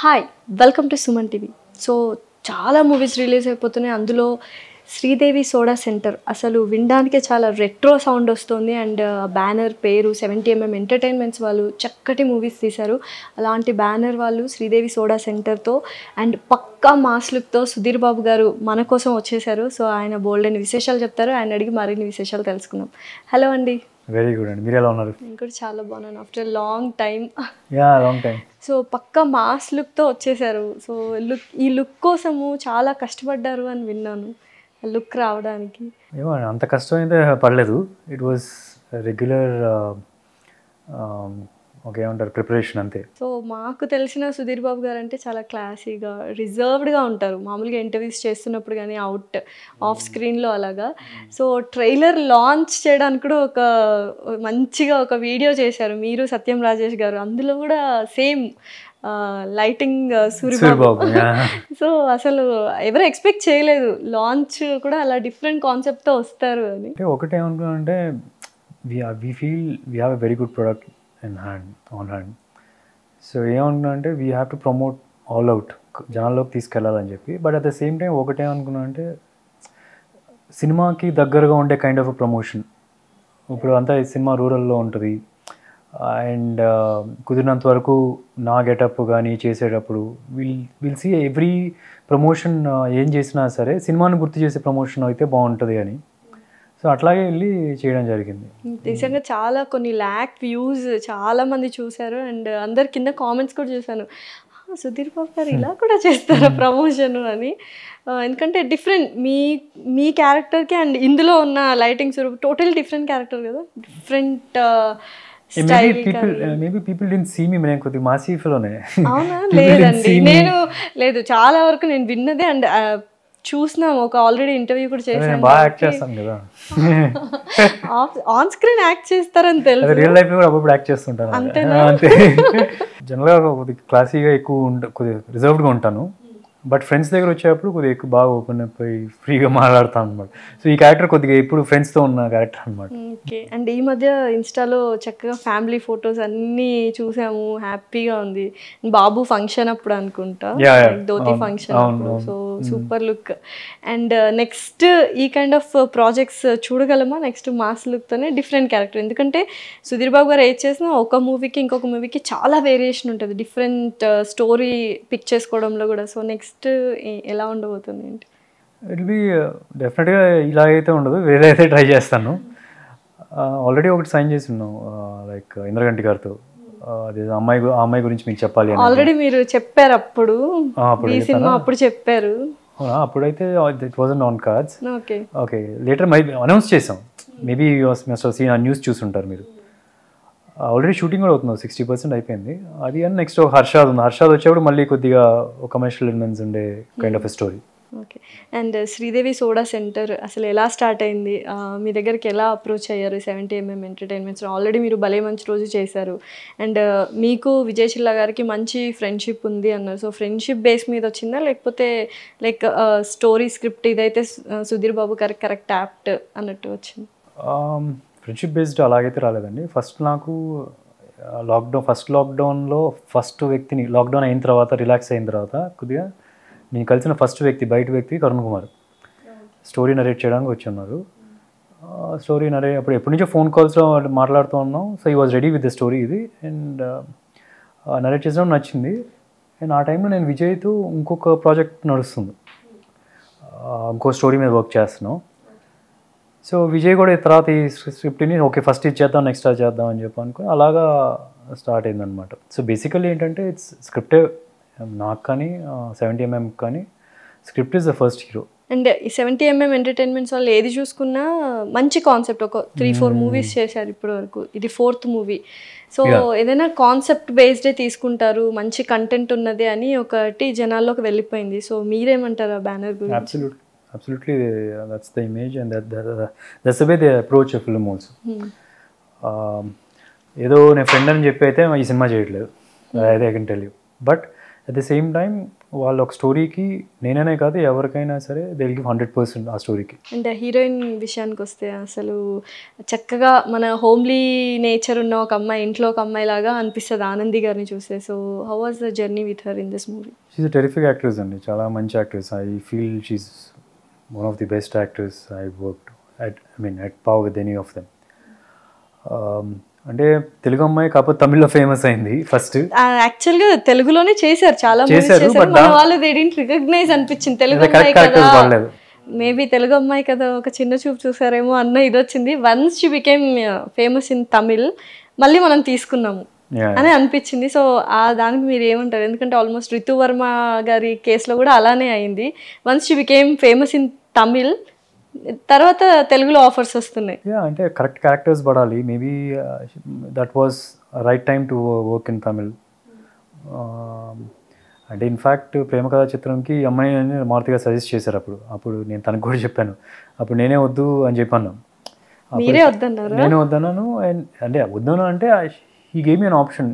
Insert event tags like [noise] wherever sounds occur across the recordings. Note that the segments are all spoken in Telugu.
Hi welcome to Suman TV so చాలా మూవీస్ రిలీజ్ అయిపోతున్నాయి అందులో శ్రీదేవి సోడా సెంటర్ అసలు వినడానికే చాలా రెట్రో సౌండ్ వస్తుంది అండ్ బ్యానర్ uh, పేరు సెవెంటీ ఎంఎం ఎంటర్టైన్మెంట్స్ వాళ్ళు చక్కటి మూవీస్ తీశారు అలాంటి బ్యానర్ వాళ్ళు శ్రీదేవి సోడా సెంటర్తో అండ్ పక్కా మాస్లుక్తో సుధీర్ బాబు గారు మన కోసం వచ్చేసారు సో ఆయన బోల్డ్ అని విశేషాలు చెప్తారు ఆయన అడిగి మరిన్ని విశేషాలు తెలుసుకుందాం హలో అండి వెరీ గుడ్ అండి మీరు ఎలా ఉన్నారు నేను కూడా చాలా బాగున్నాను after long time ya long time so పక్క మాస్ లుక్తో వచ్చేసారు సో లుక్ ఈ లుక్ కోసము చాలా కష్టపడ్డారు అని విన్నాను లుక్ రావడానికి ఏమో అంత కష్టం అయితే పడలేదు ఇట్ వాస్ రెగ్యులర్ ఓకే ఉంటారు ప్రిపరేషన్ అంతే సో మాకు తెలిసిన సుధీర్ బాబు గారు అంటే చాలా క్లాసీగా రిజర్వ్డ్గా ఉంటారు మామూలుగా ఇంటర్వ్యూస్ చేస్తున్నప్పుడు కానీ అవుట్ ఆఫ్ స్క్రీన్లో అలాగా సో ట్రైలర్ లాంచ్ చేయడానికి కూడా ఒక మంచిగా ఒక వీడియో చేశారు మీరు సత్యం రాజేష్ గారు అందులో కూడా సేమ్ లైటింగ్ సూర్యబాబు [laughs] సో అసలు ఎవరు ఎక్స్పెక్ట్ చేయలేదు లాంచ్ కూడా అలా డిఫరెంట్ కాన్సెప్ట్తో వస్తారు అని ఒకటి ఏమనుకున్నా అంటే we feel we have a very good product in hand on hand so ఏమనుకున్నా అంటే we have to promote all out జనాల్లోకి తీసుకెళ్ళాలని చెప్పి but at the same time ఒకటే అనుకున్నా అంటే సినిమాకి దగ్గరగా ఉండే కైండ్ ఆఫ్ ప్రమోషన్ ఇప్పుడు అంతా సినిమా రూరల్లో ఉంటుంది అండ్ uh, కుదిరినంత వరకు నా గెటప్ కానీ చేసేటప్పుడు will will see every promotion ఏం చేసినా సరే సినిమాను గుర్తు చేసే ప్రమోషన్ అయితే బాగుంటుంది అని సో అట్లాగే వెళ్ళి చేయడం జరిగింది నిజంగా చాలా కొన్ని ల్యాక్ వ్యూస్ చాలా మంది చూశారు అండ్ అందరు కింద కామెంట్స్ కూడా చూశాను సుధీర్ బాబు గారు ఇలా hmm. కూడా చేస్తారా ప్రమోషన్ hmm. అని ఎందుకంటే డిఫరెంట్ మీ మీ క్యారెక్టర్కి అండ్ ఇందులో ఉన్న లైటింగ్స్ టోటల్ డిఫరెంట్ క్యారెక్టర్ కదా డిఫరెంట్ మేబీ పీపుల్ సీ కొద్దిగా మా లేదండి నేను లేదు చాలా వరకు నేను విన్నదే అండ్ చూసినాం ఒక ఆల్రెడీ ఇంటర్వ్యూ కూడా చేసాను బాగా యాక్ట్ చేస్తాను కదా ఆన్ స్క్రీన్ యాక్ట్ చేస్తారని తెలుసు రియల్ లైఫ్ కూడా అప్పుడు యాక్ట్ చేస్తుంటాను [laughs] అంతే జనరల్గా కొద్దిగా క్లాసీగా ఎక్కువ కొద్దిగా రిజర్వ్డ్గా ఉంటాను బట్ ఫ్రెండ్స్ దగ్గర వచ్చేటప్పుడు కొద్దిగా ఎక్కువ బాగా ఓపెన్ అయిపోయి ఫ్రీగా మాట్లాడతాను అనమాట సో ఈ క్యారెక్టర్ కొద్దిగా ఇప్పుడు ఫ్రెండ్స్తో ఉన్న క్యారెక్టర్ అనమాట ఓకే అండ్ ఈ మధ్య ఇన్స్టాలో చక్కగా ఫ్యామిలీ ఫొటోస్ అన్ని చూసాము హ్యాపీగా ఉంది బాబు ఫంక్షన్ అప్పుడు అనుకుంటా dhoti function so super look and next ఈ కైండ్ ఆఫ్ ప్రాజెక్ట్స్ చూడగలమా నెక్స్ట్ మాస్ లుక్తోనే డిఫరెంట్ క్యారెక్టర్ ఎందుకంటే సుధీర్ బాబు గారు ఏది చేసినా ఒక మూవీకి ఇంకొక మూవీకి చాలా వేరియేషన్ ఉంటుంది డిఫరెంట్ స్టోరీ పిక్ చేసుకోవడంలో కూడా సో నెక్స్ట్ నెక్స్ట్ ఎలా ఉండబోతుంది ఏంటి ఇట్ బి డెఫినెట్గా ఇలా అయితే ఉండదు వేరే అయితే ట్రై చేస్తాను ఆల్రెడీ uh, ఒకటి సైన్ చేసి ఉన్నాం లైక్ uh, uh, ఇంద్రగంటి గారితో అదే అమ్మాయి అమ్మాయి గురించి మీకు చెప్పాలి ఆల్రెడీ మీరు చెప్పారు అప్పుడు ఈ సినిమా అప్పుడు చెప్పారు అప్పుడైతే it was on cards okay okay later my announce చేసాం మేబీ సీన్ ఆ న్యూస్ చూసుంటారు మీరు ఆల్రెడీ షూటింగ్ కూడా అవుతుంది సిక్స్టీ పర్సెంట్ అయిపోయింది అది అని నెక్స్ట్ హర్షాద్ ఉంది హర్షాద్ వచ్చేప్పుడు మళ్ళీ కొద్దిగా కమర్షియల్ ఎలిమెంట్స్ ఉండే kind of story okay and Sridevi soda centre అసలు ఎలా స్టార్ట్ అయింది మీ దగ్గరికి ఎలా అప్రోచ్ అయ్యారు సెవెంటీ ఎంఎం ఎంటర్టైన్మెంట్స్ ఆల్రెడీ మీరు భలే మంచి రోజు చేశారు అండ్ uh, మీకు విజయ్ చిల్లా గారికి మంచి ఫ్రెండ్షిప్ ఉంది అన్నారు సో ఫ్రెండ్షిప్ బేస్ మీద వచ్చిందా లేకపోతే లైక్ స్టోరీ స్క్రిప్ట్ ఇదైతే uh, సుధీర్ బాబు గారికి కరెక్ట్ యాప్ట్ అన్నట్టు వచ్చింది um, ఫ్రెండ్షిప్ బేస్డ్ అలాగైతే రాలేదండి ఫస్ట్ నాకు లాక్డౌన్ ఫస్ట్ లాక్డౌన్లో ఫస్ట్ వ్యక్తిని లాక్డౌన్ అయిన తర్వాత రిలాక్స్ అయిన తర్వాత కొద్దిగా నేను కలిసిన ఫస్ట్ వ్యక్తి బయట వ్యక్తి కరుణ్ కుమార్ స్టోరీ నరేట్ చేయడానికి వచ్చి ఉన్నారు స్టోరీ నరే అప్పుడు ఎప్పటి నుంచో ఫోన్ కాల్స్లో మాట్లాడుతూ ఉన్నాం సో ఈ was ready with the story ఇది అండ్ నరేట్ చేసడం నచ్చింది అండ్ ఆ టైంలో నేను విజయ్తో ఇంకొక ప్రాజెక్ట్ నడుస్తుంది ఇంకో స్టోరీ మీద వర్క్ చేస్తున్నాం సో విజయ్ కూడా తర్వాత ఈ స్క్రిప్ట్ని ఓకే ఫస్ట్ ఇది చేద్దాం నెక్స్ట్ చేద్దాం అని చెప్పి అనుకో అలాగా స్టార్ట్ అయిందనమాట సో బేసికల్లీ ఏంటంటే ఇట్స్ స్క్రిప్టే నాకు కానీ సెవెంటీ ఎంఎం కానీ script is the first hero and ఈ సెవెంటీ ఎంఎం ఎంటర్టైన్మెంట్స్ వాళ్ళు ఏది చూసుకున్నా మంచి కాన్సెప్ట్ ఒక త్రీ ఫోర్ మూవీస్ చేశారు ఇప్పటి వరకు ఇది ఫోర్త్ మూవీ సో ఏదైనా కాన్సెప్ట్ బేస్డే తీసుకుంటారు మంచి కంటెంట్ ఉన్నది అని ఒకటి జనాల్లోకి వెళ్ళిపోయింది సో మీరేమంటారు ఆ బ్యానర్ గురించి absolutely they, the image and and that, that, uh, that's the way they approach hmm. um, ఏదో నేను ఫ్రెండ్ అని చెప్పి అయితే ఈ సినిమా చేయట్లేదు అదే I can tell you but at the same time వాళ్ళ ఒక స్టోరీకి నేననే కాదు ఎవరికైనా సరే దే గివ్ హండ్రెడ్ పర్సెంట్ ఆ స్టోరీకి అంటే హీరోయిన్ విషయానికి వస్తే అసలు చక్కగా మన హోమ్లీ నేచర్ ఉన్న ఒక అమ్మాయి ఇంట్లో ఒక అమ్మాయి లాగా అనిపిస్తుంది ఆనంది గారిని చూస్తే సో how was the journey with her in this movie she's terrific actress అండి చాలా మంచి actress I feel she's one of the best actors I worked at, I mean, at par with any of them. Um, అంటే తెలుగు అమ్మాయి కాకపోతే లో ఫేమస్ అయింది ఫస్ట్ యాక్చువల్ గా తెలుగులోనే చేశారు చాలా చేశారు వాళ్ళు రికగ్నైజ్ అనిపించింది తెలుగు అమ్మాయి మేబీ తెలుగు అమ్మాయి కదా ఒక చిన్న చూపు చూసారేమో అన్న ఇది వచ్చింది once she became famous in Tamil మళ్ళీ మనం తీసుకున్నాము అని అనిపించింది సో ఆ దానికి మీరు ఏమంటారు ఎందుకంటే ఆల్మోస్ట్ రితు వర్మ గారి కేసులో కూడా అలానే అయింది once she became famous in Tamil తర్వాత తెలుగులో ఆఫర్స్ వస్తున్నాయి అంటే కరెక్ట్ క్యారెక్టర్స్ పడాలి maybe that was right time to work in Tamil అంటే ఇన్ఫ్యాక్ట్ ప్రేమ కథా చిత్రంకి అమ్మాయి అని మారుతిగా సజెస్ట్ చేశారు అప్పుడు అప్పుడు నేను తనకు కూడా చెప్పాను అప్పుడు నేనే వద్దు అని చెప్పాను నేనే వద్దన్నాను అండ్ అంటే వద్దాను అంటే ఈ గేమ్ అని ఆప్షన్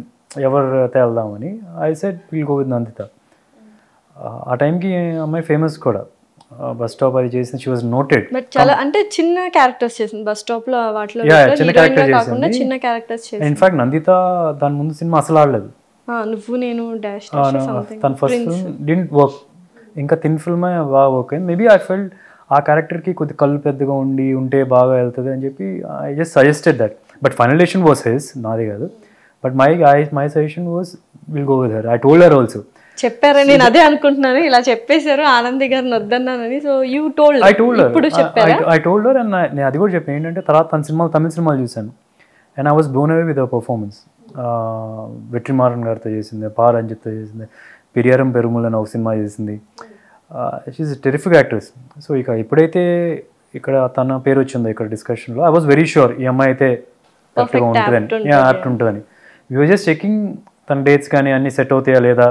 ఎవరు తేల్దామని ఐ సెట్ పిల్ గోవింద్ విత్ నందిత ఆ టైంకి అమ్మాయి ఫేమస్ కూడా బస్ స్టాప్ అది చేసిన షీ వాజ్ నోటెడ్ చాలా అంటే చిన్న క్యారెక్టర్స్ చేసింది బస్ స్టాప్ లో వాటిలో చిన్న క్యారెక్టర్ చిన్న క్యారెక్టర్స్ చేసింది ఇన్ఫాక్ట్ నందిత దాని ముందు సినిమా అసలు ఆడలేదు నువ్వు నేను డాష్ తన ఫస్ట్ ఫిల్మ్ డింట్ వర్క్ ఇంకా తిన్ ఫిల్మే బాగా వర్క్ అయింది మేబీ ఐ ఫెల్ట్ ఆ క్యారెక్టర్కి కొద్ది కళ్ళు పెద్దగా ఉండి ఉంటే బాగా వెళ్తుంది అని చెప్పి I just suggested that but finalisation was his నాది కాదు but my I my suggestion was will go with I told her also చెప్పారు నేను అదే అనుకుంటున్నాను ఇలా చెప్పేశారు ఆనంది గారిని వద్దన్నానని so you told I told ఇప్పుడు చెప్పారు ఐ టోల్డ్ అండ్ నేను అది కూడా చెప్పాను ఏంటంటే తర్వాత తన సినిమాలు తమిళ సినిమాలు చూశాను and I was blown away with performance Vetrimaaran గారితో చేసింది పా రంజిత్తో చేసింది పెరియారం పెరుముల్ అని ఒక సినిమా చేసింది షీఈ్ టెరిఫిక్ యాక్ట్రెస్ సో ఇక ఎప్పుడైతే ఇక్కడ తన పేరు వచ్చిందో ఇక్కడ డిస్కషన్లో ఐ వాస్ వెరీ షూర్ ఈ అమ్మాయి అయితే కరెక్ట్గా ఉంటుందని యాప్ట్ ఉంటుందని వి జస్ట్ చెకింగ్ తన డేట్స్ కానీ అన్నీ సెట్ అవుతాయా లేదా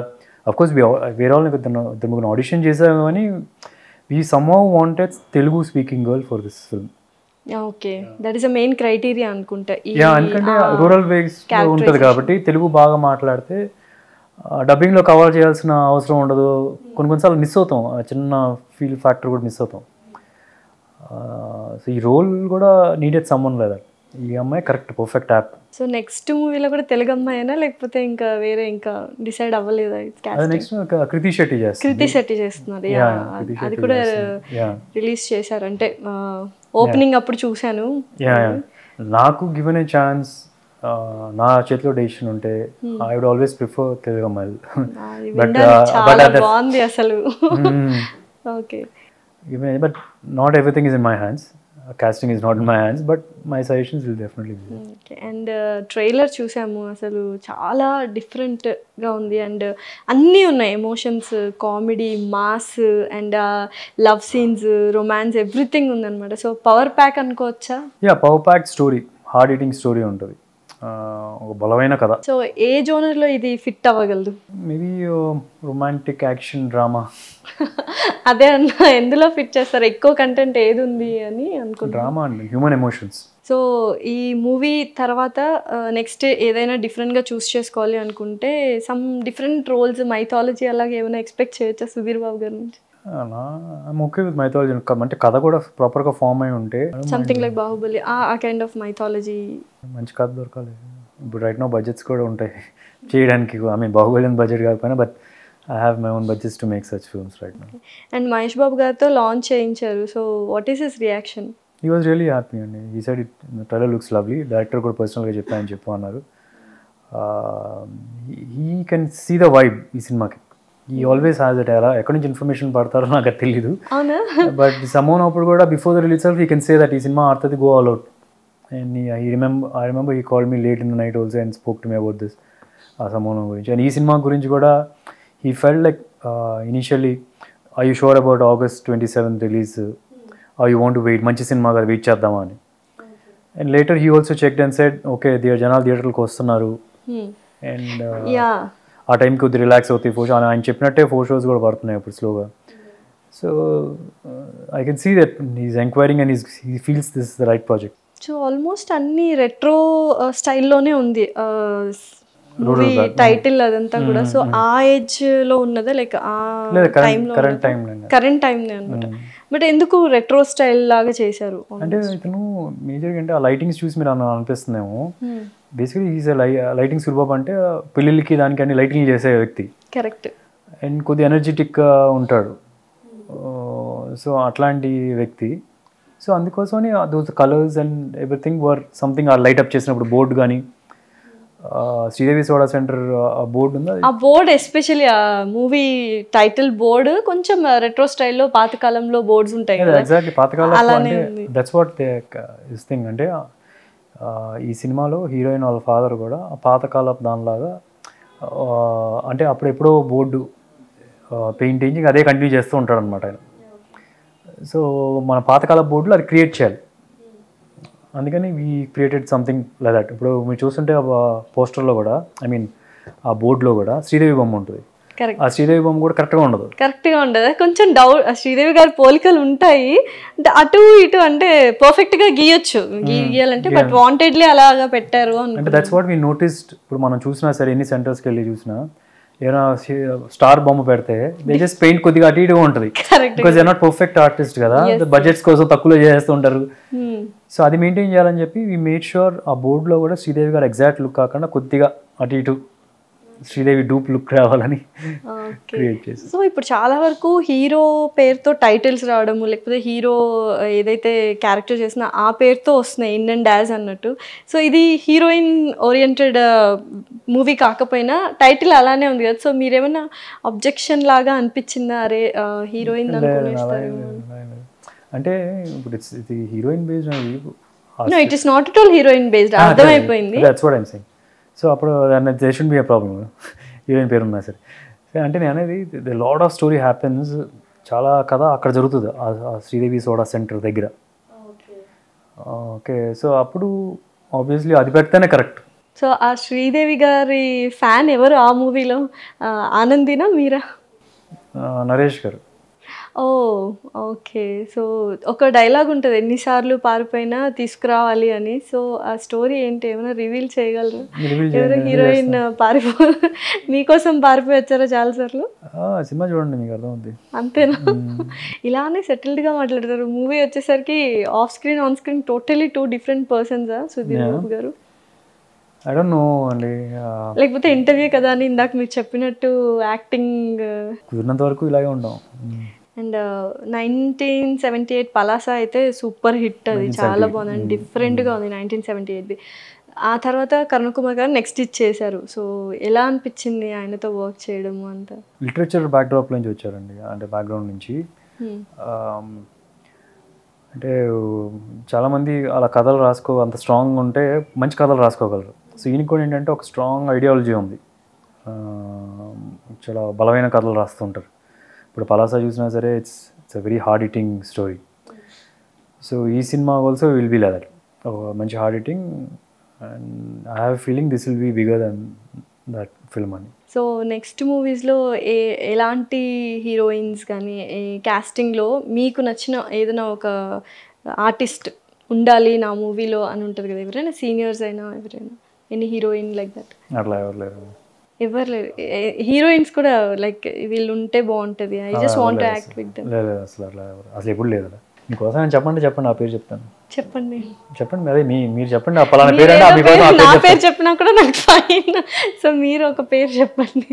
అఫ్కోర్స్ వేరే వాళ్ళని ఇద్దరు ముగ్గురు ఆడిషన్ చేసాము కానీ we somehow wanted Telugu speaking girl for this film okay that is a main criteria అనుకుంటా ఎందుకంటే రూరల్ వేస్ ఉంటుంది కాబట్టి తెలుగు బాగా మాట్లాడితే డబ్బింగ్లో కవర్ చేయాల్సిన అవసరం ఉండదు కొన్ని కొన్నిసార్లు మిస్ అవుతాం చిన్న ఫీల్ ఫ్యాక్టర్ కూడా మిస్ అవుతాం సో ఈ రోల్ కూడా నీడెడ్ సమ్మన్ లేదా ఈ అమ్మాయి correct perfect apt so next మూవీలో కూడా తెలుగు అమ్మాయినా లేకపోతే ఇంకా వేరే ఇంకా డిసైడ్ అవ్వలేదు నెక్స్ట్ కృతి శెట్టి కృతి శెట్టి చేస్తున్నారు అది కూడా రిలీజ్ చేశారు అంటే ఓపెనింగ్ అప్పుడు చూశాను నాకు గివెన్ ఏ ఛాన్స్ నా చేతిలో డెసిషన్ ఉంటే I would always prefer Telugu అమ్మాయిలు బట్ [laughs] uh, బాగుంది అసలు okay but not everything is in my hands casting is not my hands but my suggestions will definitely okay and trailer చూసాము అసలు చాలా డిఫరెంట్గా ఉంది అండ్ uh, అన్నీ ఉన్నాయి emotions comedy mass and love scenes romance everything ఉందన్నమాట సో పవర్ ప్యాక్ అనుకోవచ్చా yeah power pack story hard hitting story ఉంటుంది ఒక బలమైన కథ సో ఏ లో ఇది ఫిట్ అవ్వగలదు మేబీ రొమాంటిక్ యాక్షన్ డ్రామా [laughs] అదే అన్న ఎందులో ఫిట్ చేస్తారు ఎక్కువ కంటెంట్ ఏది ఉంది అని అనుకుంటా డ్రామా అండి హ్యూమన్ ఎమోషన్స్ సో ఈ మూవీ తర్వాత నెక్స్ట్ ఏదైనా డిఫరెంట్గా చూస్ చేసుకోవాలి అనుకుంటే సమ్ డిఫరెంట్ రోల్స్ మైథాలజీ అలాగే ఏమైనా ఎక్స్పెక్ట్ చేయొచ్చా సుధీర్ బాబు గారి నుంచి అలా ఓకే విత్ మైథాలజీ అంటే కథ కూడా ప్రాపర్ గా ఫామ్ అయి ఉంటే సంథింగ్ లైక్ బాహుబలి ఆ కైండ్ ఆఫ్ మైథాలజీ మంచి కథ దొరకాలి ఇప్పుడు రైట్ నో బడ్జెట్స్ కూడా ఉంటాయి చేయడానికి ఐ మీన్ బాహుబలి బడ్జెట్ కాకపోయినా but I have my own budgets to make such films right no and Mahesh Babu గారితో లాంచ్ చేయించారు so what is his reaction he was really happy అండి he said it trailer looks lovely director కూడా పర్సనల్గా చెప్పాను చెప్పు అన్నారు he can see the vibe ఈ సినిమాకి ఈ ఆల్వేస్ హాజ్ ఇట్ ఎలా ఎక్కడి నుంచి ఇన్ఫర్మేషన్ పడతారో నాకు తెలియదు బట్ సమోన్ అప్పుడు కూడా before the release of you can say that ఈ సినిమా ఆడుతుంది go all out and I remember I remember he call me late in the night also and spoke to me about this ఆ సమోనం గురించి అండ్ ఈ సినిమా గురించి కూడా he felt like initially I you sure about August twenty seventh release I you want wait మంచి సినిమా కదా వెయిట్ చేద్దామా అని and later he also check and said okay there జనాలు థియేటర్లకు వస్తున్నారు అండ్ hmm. ఆ టైంకి కొద్ది రిలాక్స్ అవుతాయి ఫోర్ షో ఆయన చెప్పినట్టే ఫోర్ షోస్ కూడా పడుతున్నాయి ఇప్పుడు స్లోగా so I can see that is enquiring and he feels this the right project so almost అన్ని రెట్రో స్టైల్లోనే uh, ఉంది టైటిల్ uh, అదంతా కూడా సో hmm, hmm. ఆ ఏజ్ లో ఉన్నదా లైక్ ఆ టైం కరెంట్ టైం అనమాట బట్ ఎందుకు రెట్రో స్టైల్ లాగా చేశారు అంటే ఇతను మేజర్ అంటే ఆ లైటింగ్స్ చూసి మీరు అనిపిస్తుందేమో hmm. బేసికలీ ఈజ్ లై లైటింగ్ సులభం అంటే పెళ్ళిళ్ళకి దానికి అన్ని లైటింగ్ చేసే వ్యక్తి కరెక్ట్ అండ్ కొద్ది ఎనర్జెటిక్గా ఉంటాడు సో uh, అట్లాంటి వ్యక్తి సో అందుకోసమని those colours and everything were something ఆ లైట్ అప్ చేసినప్పుడు బోర్డు కానీ శ్రీదేవి సోడా సెంటర్ బోర్డు ఉందా ఆ బోర్డు ఎస్పెషల్లీ ఆ మూవీ టైటిల్ బోర్డు కొంచెం రెట్రో uh, స్టైల్లో పాతకాలంలో బోర్డ్స్ ఉంటాయి ఎగ్జాక్ట్లీ పాతకాలం దట్స్ వాట్ థింగ్ అంటే ఈ సినిమాలో హీరోయిన్ వాళ్ళ ఫాదర్ కూడా పాతకాలపు దానిలాగా అంటే అప్పుడెప్పుడో బోర్డు పెయింటింగ్ అదే కంటిన్యూ చేస్తూ ఉంటాడు అనమాట ఆయన సో మన పాతకాల బోర్డులు అది క్రియేట్ చేయాలి అందుకని we created something like that ఇప్పుడు మీరు చూస్తుంటే పోస్టర్లో కూడా ఐ మీన్ ఆ బోర్డులో కూడా శ్రీదేవి బొమ్మ ఉంటుంది ఆ శ్రీదేవి బొమ్మ కూడా కరెక్ట్గా ఉండదు కరెక్ట్గా ఉండదు కొంచెం డౌట్ శ్రీదేవి గారి పోలికలు ఉంటాయి అంటే అటు ఇటు అంటే పర్ఫెక్ట్గా గీయొచ్చు hmm. గీయాలంటే బట్ వాంటెడ్లీ అలాగా పెట్టారు అంటే దట్స్ వాట్ వీ నోటీస్డ్ ఇప్పుడు మనం చూసినా సరే ఎన్ని సెంటర్స్కి వెళ్ళి చూసినా ఏమైనా స్టార్ బొమ్మ పెడితే దే జస్ట్ పెయింట్ కొద్దిగా అటు ఇటుగా ఉంటుంది బికాజ్ నాట్ పర్ఫెక్ట్ ఆర్టిస్ట్ కదా బడ్జెట్స్ కోసం తక్కువలో చేస్తుంటారు సో hmm. అది మెయింటైన్ చేయాలని చెప్పి వీ మేడ్ షూర్ ఆ బోర్డులో కూడా శ్రీదేవి గారు ఎగ్జాక్ట్ లుక్ కాకుండా కొద్దిగా అటు ఇటు శ్రీదేవి డూప్ లుక్ రావాలని క్రియేట్ చేసి సో ఇప్పుడు చాలా వరకు హీరో పేరుతో టైటిల్స్ రావడము లేకపోతే హీరో ఏదైతే క్యారెక్టర్ చేసిన ఆ పేరుతో వస్తున్నాయి ఇన్ అండ్ డాజ్ అన్నట్టు సో ఇది హీరోయిన్ ఓరియంటెడ్ మూవీ కాకపోయినా టైటిల్ అలానే ఉంది కదా సో మీరేమన్నా అబ్జెక్షన్ లాగా అనిపించిందా అరే హీరోయిన్ అంటే ఇప్పుడు ఇట్స్ ఇది heroine based it is not at all heroine based అర్థమైపోయింది that's what I am saying so అప్పుడు దాన్ని they should be a problem even పేరున్నా సరే సరే అంటే నేను అనేది the lot of story happens చాలా కథ అక్కడ జరుగుతుంది ఆ శ్రీదేవి సోడా సెంటర్ దగ్గర ఓకే సో అప్పుడు ఆబ్వియస్లీ అది పెడితేనే కరెక్ట్ సో ఆ శ్రీదేవి గారి ఫ్యాన్ ఎవరు ఆ మూవీలో ఆనందినా మీరా నరేష్ గారు ఓ ఓకే సో ఒక డైలాగ్ ఉంటుంది ఎన్నిసార్లు పారిపోయినా తీసుకురావాలి అని సో ఆ స్టోరీ ఏంటి ఏమైనా రివీల్ చేయగలరు ఎవరో హీరోయిన్ పారిపో మీకోసం పారిపోయి వచ్చారా చాలా సార్లు సినిమా చూడండి మీకు అర్థమవుతుంది అంతేనా ఇలానే సెటిల్డ్గా మాట్లాడతారు మూవీ వచ్చేసరికి off screen on screen totally two different persons Sudheer Babu గారు ఐ డోంట్ నో అండి లేకపోతే ఇంటర్వ్యూ కదా అని ఇందాక మీరు చెప్పినట్టు యాక్టింగ్ కుదిరినంత వరకు ఇలాగే ఉంటాం and nineteen seventy eight Palasa అయితే సూపర్ హిట్ అది చాలా బాగుంది డిఫరెంట్గా hmm. ఉంది నైన్టీన్ సెవెంటీ ఎయిట్ది ఆ తర్వాత కరుణ్ కుమార్ గారు నెక్స్ట్ ఇది చేశారు సో ఎలా అనిపించింది ఆయనతో వర్క్ చేయడము అంత లిటరేచర్ బ్యాక్డ్రాప్ నుంచి వచ్చారండి అంటే బ్యాక్గ్రౌండ్ నుంచి hmm. um, అంటే చాలామంది అలా కథలు రాసుకో అంత స్ట్రాంగ్ ఉంటే మంచి కథలు రాసుకోగలరు సో ఈయనకి కూడా ఏంటంటే ఒక స్ట్రాంగ్ ఐడియాలజీ ఉంది um, చాలా బలమైన కథలు రాస్తుంటారు ఇప్పుడు పలాసా చూసినా సరే it's it's a very hard hitting story so ఈ సినిమా ఆల్సో విల్ బీ లెదర్ మంచి hard hitting and I have feeling this will be bigger than that film అని సో నెక్స్ట్ మూవీస్లో ఏ ఎలాంటి హీరోయిన్స్ కానీ క్యాస్టింగ్లో మీకు నచ్చిన ఏదైనా ఒక ఆర్టిస్ట్ ఉండాలి నా మూవీలో అని ఉంటుంది కదా ఎవరైనా సీనియర్స్ అయినా ఎవరైనా ఎనీ హీరోయిన్ లైక్ దట్ అట్లా ఎవరు లేరు ఎవరు లేరు హీరోయిన్స్ కూడా లైక్ వీళ్ళు ఉంటే బాగుంటుంది I just want act with them లేదు అసలు అలా అసలు ఎప్పుడు లేదు అలా మీకోసం నేను చెప్పండి చెప్పండి ఆ పేరు చెప్తాను చెప్పండి చెప్పండి అదే మీ మీరు చెప్పండి ఆ పలానా పేరు అంటే మీకోసం ఆ పేరు నా పేరు చెప్పినా కూడా నాకు ఫైన్ సో మీరు ఒక పేరు చెప్పండి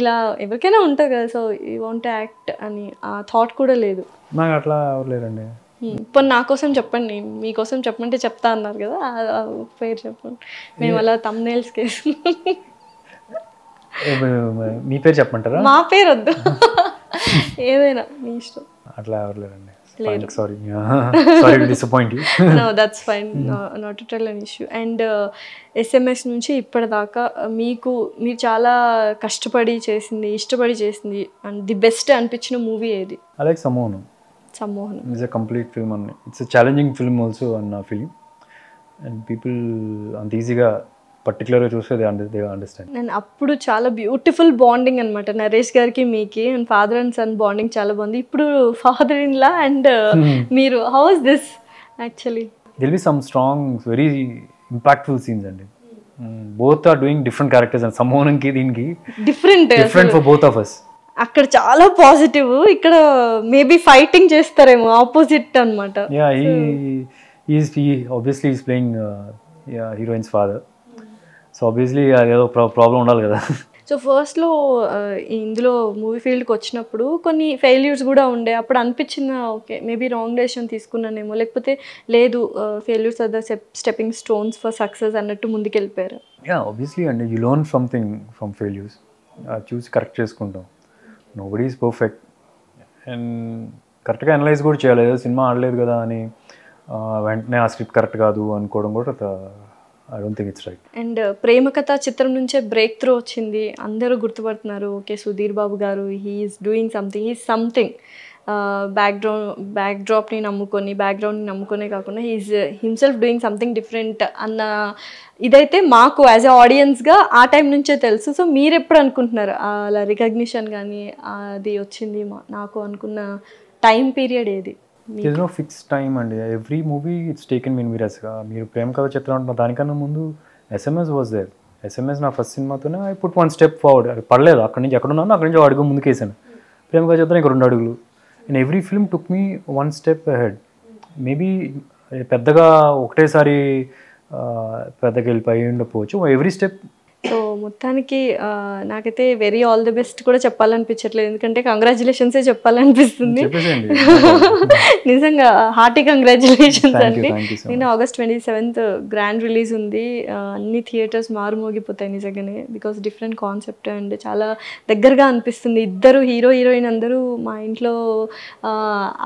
ఇలా ఎవరికైనా ఉంటుంది కదా సో ఈ వాంట్ యాక్ట్ అని ఆ థాట్ కూడా లేదు నాకు అట్లా ఎవరు లేరండి Hmm. నా కోసం చెప్పండి మీకోసం చెప్పమంటే చెప్తా అన్నారు కదా పేరు చెప్పండి మేము అలా తమ్ తమ్నేల్స్ కేసు మీ పేరు చెప్పమంటారా మా పేరు వద్దు ఏదైనా మీ ఇష్టం అట్లా ఎవరు sorry that's fine not at an issue and SMS నుంచి ఇప్పటిదాకా మీకు మీరు చాలా కష్టపడి చేసింది ఇష్టపడి చేసింది అండ్ ది బెస్ట్ అనిపించిన మూవీ ఏది అలాగే Sammohanam Sammohanam it's a complete film అన్ని ఇట్స్ ఛాలెంజింగ్ ఫిల్మ్ ఆల్సో అన్న ఫిలిం అండ్ పీపుల్ అంత ఈజీగా పర్టికులర్గా చూస్తే దే అండర్ అండర్స్టాండ్ నేను అప్పుడు చాలా బ్యూటిఫుల్ బాండింగ్ అనమాట నరేష్ గారికి మీకి and father and son bonding చాలా బాగుంది ఇప్పుడు ఫాదర్ ఇన్ లా అండ్ మీరు house is this actually will be some strong very impactful scenes అండి both are doing different characters and సమ్మోనంకి దీనికి different different for both of us అక్కడ చాలా పాజిటివ్ ఇక్కడ మేబీ ఫైటింగ్ చేస్తారేమో ఆపోజిట్ అనమాట yeah he is he obviously is playing heroine's father so obviously అదేదో ప్రాబ్లం ఉండాలి కదా సో ఫస్ట్లో ఇందులో మూవీ ఫీల్డ్కి వచ్చినప్పుడు కొన్ని ఫెయిల్యూర్స్ కూడా ఉండే అప్పుడు అనిపించిన ఓకే మేబీ రాంగ్ డెసిషన్ తీసుకున్నానేమో లేకపోతే లేదు failures are the stepping stones for success అన్నట్టు ముందుకెళ్ళిపోయారు యా ఆబ్వియస్లీ అండి you learn something from failures చూసి కరెక్ట్ చేసుకుంటాం నో బడీ పర్ఫెక్ట్ అండ్ కరెక్ట్గా అనలైజ్ కూడా చేయలేదు సినిమా ఆడలేదు కదా అని వెంటనే ఆ స్క్రిప్ట్ కరెక్ట్ కాదు అనుకోవడం కూడా I don't think it's right and Prema Katha Chitram నుంచే బ్రేక్ త్రూ వచ్చింది అందరూ గుర్తుపడుతున్నారు ఓకే సుధీర్ బాబు గారు he's doing something he's something background బ్యాక్డ్రాప్ని నమ్ముకొని బ్యాక్గ్రౌండ్ని నమ్ముకునే కాకుండా he's himself doing something different అన్న ఇదైతే మాకు యాజ్ ఎ ఆడియన్స్గా ఆ టైం నుంచే తెలుసు సో మీరు ఎప్పుడు అనుకుంటున్నారు అలా రికగ్నిషన్ కానీ అది వచ్చింది నాకు అనుకున్న టైం పీరియడ్ ఏది ఇస్ నో ఫిక్స్ టైం అండి every movie it's taken mean మీరస్గా మీరు ప్రేమ కథ చెప్తా ఉంటున్నారు దానికన్నా ముందు ఎస్ఎంఎస్ వాజ్ దేర్ ఎస్ఎంఎస్ నా ఫస్ట్ సినిమాతోనే I put one step forward అది పడలేదు అక్కడి నుంచి ఎక్కడున్నాను అక్కడి నుంచి అడుగు ముందుకేసాను ప్రేమ కథ చెప్తాను ఇంక రెండు అడుగులు and every film took me one step ahead maybe పెద్దగా ఒకటేసారి పెద్దగా వెళ్ళిపోయి ఉండకపోవచ్చు ఎవ్రీ స్టెప్ సో మొత్తానికి నాకైతే వెరీ ఆల్ ది బెస్ట్ కూడా చెప్పాలనిపించట్లేదు ఎందుకంటే కంగ్రాచులేషన్స్ చెప్పాలనిపిస్తుంది [laughs] నిజంగా హార్టీ కంగ్రాచులేషన్స్ అండి నేను August twenty seventh grand release ఉంది అన్ని థియేటర్స్ మారుమోగిపోతాయి నిజంగానే బికాస్ డిఫరెంట్ కాన్సెప్ట్ అండ్ చాలా దగ్గరగా అనిపిస్తుంది ఇద్దరు హీరో హీరోయిన్ అందరూ మా ఇంట్లో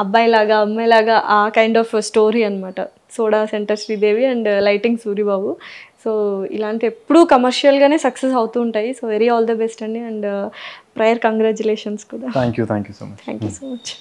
అబ్బాయిలాగా అమ్మాయిలాగా ఆ కైండ్ ఆఫ్ స్టోరీ అనమాట soda centre Sridevi and lighting Suribabu so ఇలాంటి ఎప్పుడూ కమర్షియల్గానే సక్సెస్ అవుతూ ఉంటాయి so very all the best అండి అండ్ ప్రయర్ కంగ్రాచులేషన్స్ కూడా thank you thank you so much thank you so much